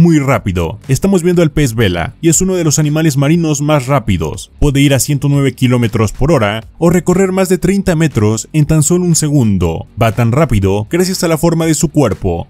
muy rápido. Estamos viendo al pez vela y es uno de los animales marinos más rápidos. Puede ir a 109 km por hora o recorrer más de 30 metros en tan solo un segundo. Va tan rápido gracias a la forma de su cuerpo.